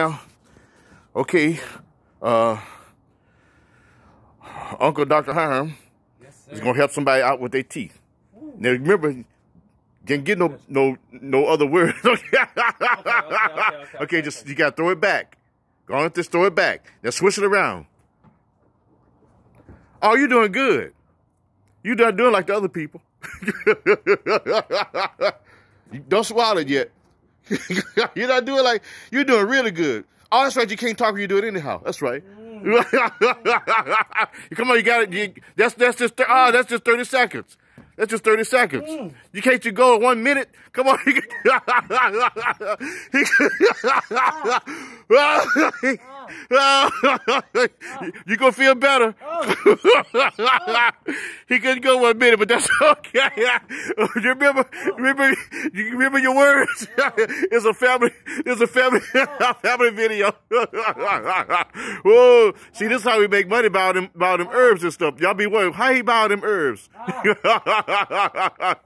now. Okay. Uh, Uncle Dr. Hiram yes, is going to help somebody out with their teeth. Ooh. Now, remember, didn't get no no no other words. okay, okay, okay, just you got to throw it back. Go on, just throw it back. Now, switch it around. Oh, you're doing good. You're not doing like the other people. don't swallow it yet. you're not doing like you're doing really good. Oh, that's right. You can't talk. You do it anyhow. That's right. Mm. Come on, you got it. that's that's just oh, that's just thirty seconds. That's just thirty seconds. Mm. You can't you go one minute. Come on. Mm. Ah. Ah. you gonna feel better. Oh. Oh. He couldn't go one minute, but that's okay. remember, remember, you remember your words. it's a family, it's a family, family video. Whoa! See, this is how we make money about them, about them herbs and stuff. Y'all be worried. How he buy them herbs? Ah.